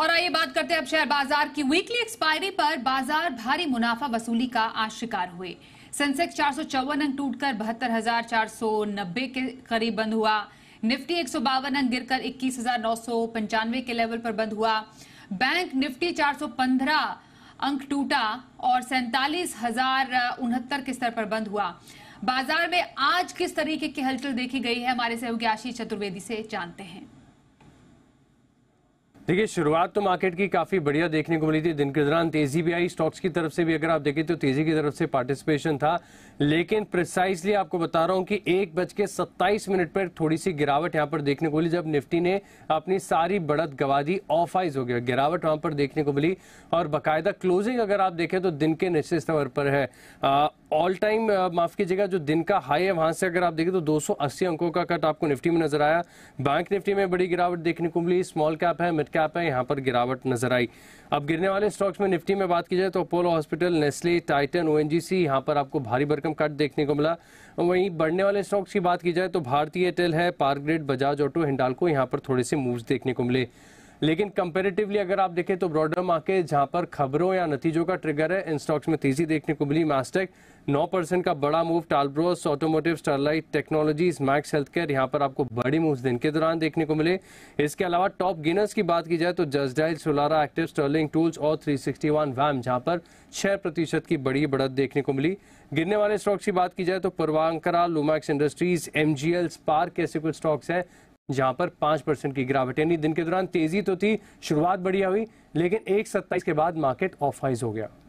और आइए बात करते हैं अब शेयर बाजार की वीकली एक्सपायरी पर बाजार भारी मुनाफा वसूली का आज शिकार हुए सेंसेक्स चार सौ चौवन अंक टूटकर बहत्तर हजार चार सौ नब्बे के करीब बंद हुआ निफ्टी एक सौ बावन अंक गिरकर इक्कीस हजार नौ सौ पंचानवे के लेवल पर बंद हुआ बैंक निफ्टी चार सौ पंद्रह अंक टूटा और सैंतालीस हजार उनहत्तर के स्तर पर बंद हुआ बाजार में आज किस तरीके की हलचल देखी गई है हमारे सहयोगी आशीष चतुर्वेदी से जानते हैं देखिए शुरुआत तो मार्केट की काफी बढ़िया देखने को मिली थी दिन के दौरान तेजी भी आई स्टॉक्स की तरफ से भी अगर आप देखें तो तेजी की तरफ से पार्टिसिपेशन था लेकिन प्रिसाइसली आपको बता रहा हूं कि एक बज के सत्ताईस मिनट पर थोड़ी सी गिरावट यहां पर देखने को मिली जब निफ्टी ने अपनी सारी बढ़त गवा दी ऑफ आइज हो गया गिरावट वहां पर देखने को मिली और बाकायदा क्लोजिंग अगर आप देखें तो दिन के निश्चित स्तर पर है ऑल टाइम माफ कीजिएगा जो दिन का हाई है वहां से अगर आप देखें तो दो अंकों का कट आपको निफ्टी में नजर आया बैंक निफ्टी में बड़ी गिरावट देखने को मिली स्मॉल कैप है मिड कैप है यहाँ पर गिरावट नजर आई अब गिरने वाले स्टॉक्स में निफ्टी में बात की जाए तो अपोलो हॉस्पिटल नेस्ले टाइटन ओ यहां पर आपको भारी रकम कट देखने को मिला वहीं बढ़ने वाले स्टॉक्स की बात की जाए तो भारतीय एयरटेल है पार्क ग्रेड बजाज ऑटो हिंडालको यहाँ पर थोड़े से मूव्स देखने को मिले लेकिन कंपेरेटिवली अगर आप देखें तो ब्रॉडर मार्केट जहां पर खबरों या नतीजों का ट्रिगर है इन स्टॉक्स में तेजी देखने को मिली मास्टेक 9 परसेंट का बड़ा move Talbros automotive Sterlite technologies Max health care यहाँ पर आपको बड़ी मूव दिन के दौरान देखने को मिले इसके अलावा टॉप गेनर्स की बात की जाए तो जसडाइल सोलारा एक्टिव स्टर्लिंग टूल्स और वन वैम जहां पर छह प्रतिशत की बड़ी बढ़त देखने को मिली गिरने वाले स्टॉक्स की बात की जाए तो Puravankara Lumax industries MGL spark ऐसे कुछ स्टॉक्स हैं जहां पर पांच परसेंट की गिरावट यानी दिन के दौरान तेजी तो थी शुरुआत बढ़िया हुई लेकिन एक सत्ताईस के बाद मार्केट ऑफ हाइज हो गया